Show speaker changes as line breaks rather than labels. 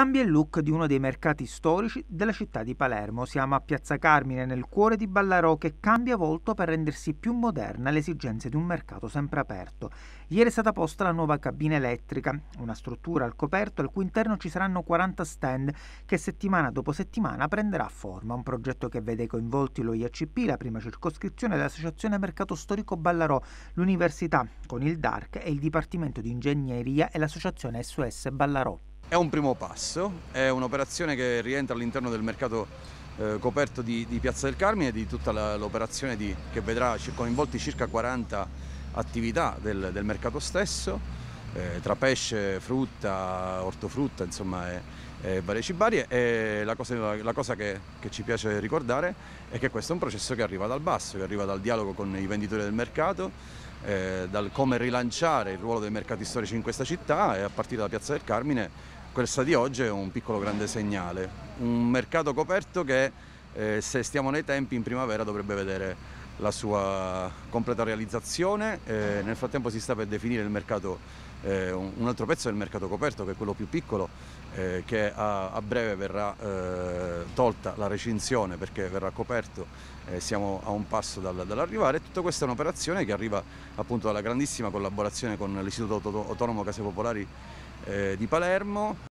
Cambia il look di uno dei mercati storici della città di Palermo. Siamo a Piazza Carmine, nel cuore di Ballarò, che cambia volto per rendersi più moderna alle esigenze di un mercato sempre aperto. Ieri è stata posta la nuova cabina elettrica, una struttura al coperto al cui interno ci saranno 40 stand che settimana dopo settimana prenderà forma. Un progetto che vede coinvolti lo IACP, la prima circoscrizione dell'Associazione Mercato Storico Ballarò, l'Università, con il DARC e il Dipartimento di Ingegneria e l'Associazione SOS Ballarò. È un primo
passo, è un'operazione che rientra all'interno del mercato eh, coperto di, di, Piazza del Carmine e di tutta l'operazione che vedrà coinvolti circa 40 attività del, del mercato stesso, eh, tra pesce, frutta, ortofrutta, insomma, e, e varie cibarie. E la cosa, la cosa che, che, ci piace ricordare è che questo è un processo che arriva dal basso, che arriva dal dialogo con i venditori del mercato, eh, dal come rilanciare il ruolo dei mercati storici in questa città e a partire da Piazza del Carmine questa di oggi è un piccolo grande segnale, un mercato coperto che eh, se stiamo nei tempi in primavera dovrebbe vedere la sua completa realizzazione, eh, nel frattempo si sta per definire il mercato eh, un altro pezzo del mercato coperto che è quello più piccolo eh, che a, a, breve verrà eh, tolta la recinzione perché verrà coperto eh, siamo a un passo dal, dall'arrivare tutta questa è un'operazione che arriva appunto dalla grandissima
collaborazione con l'Istituto Autonomo Case Popolari eh, di Palermo